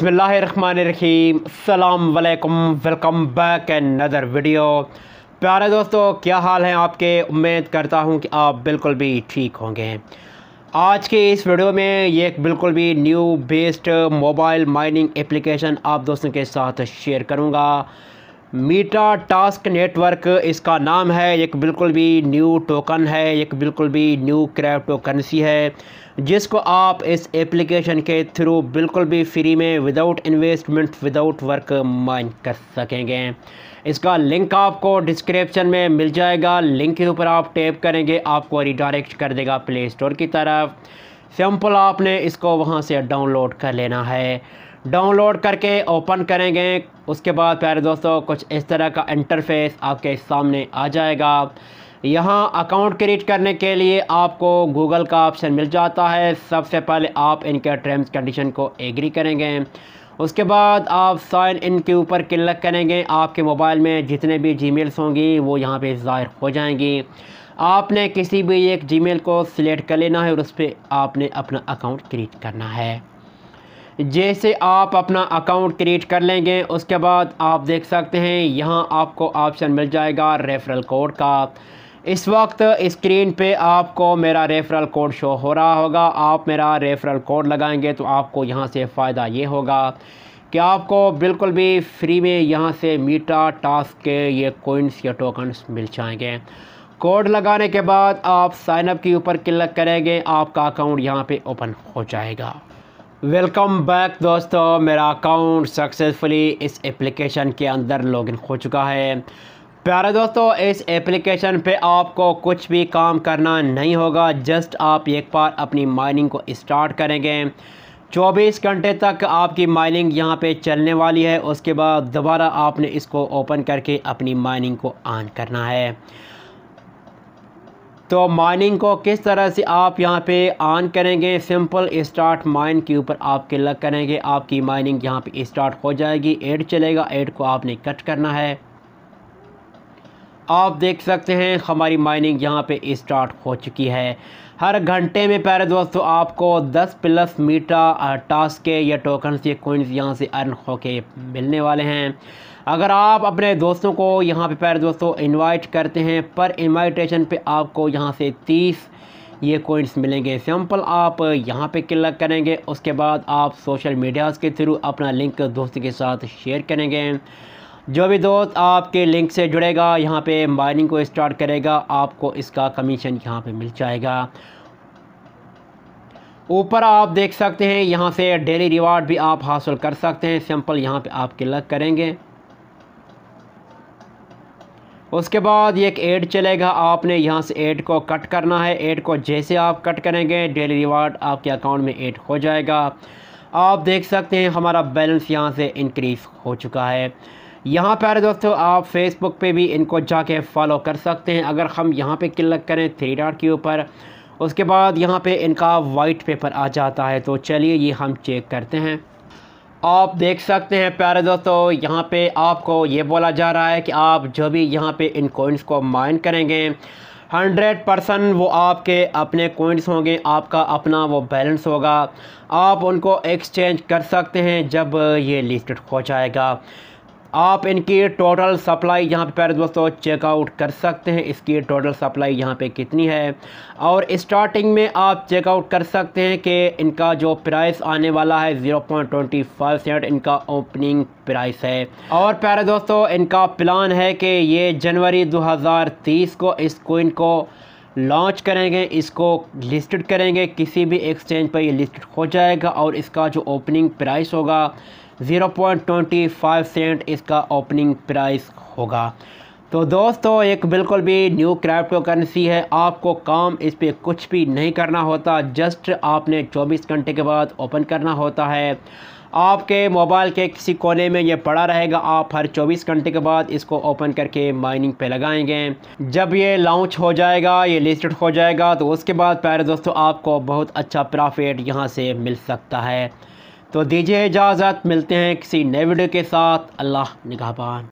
बसमीम अल्लाम welcome back and another video प्यारे दोस्तों क्या हाल हैं आपके उम्मीद करता हूं कि आप बिल्कुल भी ठीक होंगे आज के इस वीडियो में ये एक बिल्कुल भी new based mobile mining application आप दोस्तों के साथ शेयर करूंगा मीटा टास्क नेटवर्क इसका नाम है एक बिल्कुल भी न्यू टोकन है एक बिल्कुल भी न्यू क्रैप्टो करेंसी है जिसको आप इस एप्लीकेशन के थ्रू बिल्कुल भी फ्री में without investment without work mine कर सकेंगे इसका लिंक आपको डिस्क्रिप्शन में मिल जाएगा लिंक के ऊपर आप टैप करेंगे आपको रिडायरेक्ट कर देगा प्ले स्टोर की तरफ सिंपल आपने इसको वहाँ से डाउनलोड कर लेना है डाउनलोड करके ओपन करेंगे उसके बाद प्यारे दोस्तों कुछ इस तरह का इंटरफेस आपके सामने आ जाएगा यहाँ अकाउंट क्रिएट करने के लिए आपको गूगल का ऑप्शन मिल जाता है सबसे पहले आप इनके टर्म्स कंडीशन को एग्री करेंगे उसके बाद आप साइन इन के ऊपर क्लिक करेंगे आपके मोबाइल में जितने भी मेल्स होंगी वो यहाँ पे ज़ाहिर हो जाएंगी आपने किसी भी एक मेल को सिलेक्ट कर लेना है और उस पर आपने अपना अकाउंट क्रिएट करना है जैसे आप अपना अकाउंट क्रिएट कर लेंगे उसके बाद आप देख सकते हैं यहाँ आपको ऑप्शन मिल जाएगा रेफरल कोड का इस वक्त स्क्रीन पे आपको मेरा रेफरल कोड शो हो रहा होगा आप मेरा रेफरल कोड लगाएंगे तो आपको यहाँ से फ़ायदा ये होगा कि आपको बिल्कुल भी फ्री में यहाँ से मीटा टास्क के ये कोइंस या टोकन्स मिल जाएंगे कोड लगाने के बाद आप साइनअप के ऊपर क्लिक करेंगे आपका अकाउंट यहाँ पे ओपन हो जाएगा वेलकम बैक दोस्तों मेरा अकाउंट सक्सेसफुली इस एप्लीकेशन के अंदर लॉगिन हो चुका है प्यारे दोस्तों इस एप्लीकेशन पे आपको कुछ भी काम करना नहीं होगा जस्ट आप एक बार अपनी माइनिंग को स्टार्ट करेंगे 24 घंटे तक आपकी माइनिंग यहाँ पे चलने वाली है उसके बाद दोबारा आपने इसको ओपन करके अपनी माइनिंग को ऑन करना है तो माइनिंग को किस तरह से आप यहाँ पे ऑन करेंगे सिंपल स्टार्ट माइन के ऊपर आप क्लिक करेंगे आपकी माइनिंग यहाँ पे स्टार्ट हो जाएगी एड चलेगा एड को आपने कट करना है आप देख सकते हैं हमारी माइनिंग यहाँ पे स्टार्ट हो चुकी है हर घंटे में प्यारे दोस्तों आपको 10 प्लस मीटा टास्क के या टोकन से कोइंस यहाँ से अर्न होके मिलने वाले हैं अगर आप अपने दोस्तों को यहाँ पे प्यारे दोस्तों इनवाइट करते हैं पर इनवाइटेशन पे आपको यहाँ से 30 ये कोइंस मिलेंगे सिंपल आप यहाँ पे क्लिक करेंगे उसके बाद आप सोशल मीडियाज़ के थ्रू अपना लिंक दोस्तों के साथ शेयर करेंगे जो भी दोस्त आपके लिंक से जुड़ेगा यहाँ पे माइनिंग को स्टार्ट करेगा आपको इसका कमीशन यहाँ पे मिल जाएगा ऊपर आप देख सकते हैं यहाँ से डेली रिवार्ड भी आप हासिल कर सकते हैं सिंपल यहाँ पे आप क्लिक करेंगे उसके बाद एक एड चलेगा आपने यहाँ से एड को कट करना है एड को जैसे आप कट करेंगे डेली रिवार्ड आपके अकाउंट में एड हो जाएगा आप देख सकते हैं हमारा बैलेंस यहाँ से इनक्रीज हो चुका है यहाँ पर दोस्तों आप फेसबुक पे भी इनको जाके फॉलो कर सकते हैं अगर हम यहाँ पे क्लिक करें थ्री डॉट के ऊपर उसके बाद यहाँ पे इनका वाइट पेपर आ जाता है तो चलिए ये हम चेक करते हैं आप देख सकते हैं प्यारे दोस्तों यहाँ पे आपको ये बोला जा रहा है कि आप जो भी यहाँ पे इन कोइंस को माइन करेंगे हंड्रेड परसेंट वो आपके अपने कोइंस होंगे आपका अपना वो बैलेंस होगा आप उनको एक्सचेंज कर सकते हैं जब ये लिस्टेड हो जाएगा आप इनकी टोटल सप्लाई यहाँ पे प्यारे दोस्तों चेकआउट कर सकते हैं इसकी टोटल सप्लाई यहाँ पे कितनी है और स्टार्टिंग में आप चेकआउट कर सकते हैं कि इनका जो प्राइस आने वाला है zero point twenty five cent इनका ओपनिंग प्राइस है और प्यारे दोस्तों इनका प्लान है कि ये जनवरी 2030 को इस कोइन को लॉन्च करेंगे इसको लिस्टेड करेंगे किसी भी एक्सचेंज पर ये लिस्टेड हो जाएगा और इसका जो ओपनिंग प्राइस होगा zero point twenty five cent इसका ओपनिंग प्राइस होगा तो दोस्तों एक बिल्कुल भी न्यू क्रिप्टो करेंसी है आपको काम इस पर कुछ भी नहीं करना होता जस्ट आपने 24 घंटे के बाद ओपन करना होता है आपके मोबाइल के किसी कोने में ये पड़ा रहेगा आप हर 24 घंटे के बाद इसको ओपन करके माइनिंग पे लगाएंगे जब ये लॉन्च हो जाएगा ये लिस्टेड हो जाएगा तो उसके बाद प्यारे दोस्तों आपको बहुत अच्छा प्रॉफिट यहाँ से मिल सकता है तो दीजिए इजाज़त मिलते हैं किसी नए वीडियो के साथ अल्लाह निगाहबान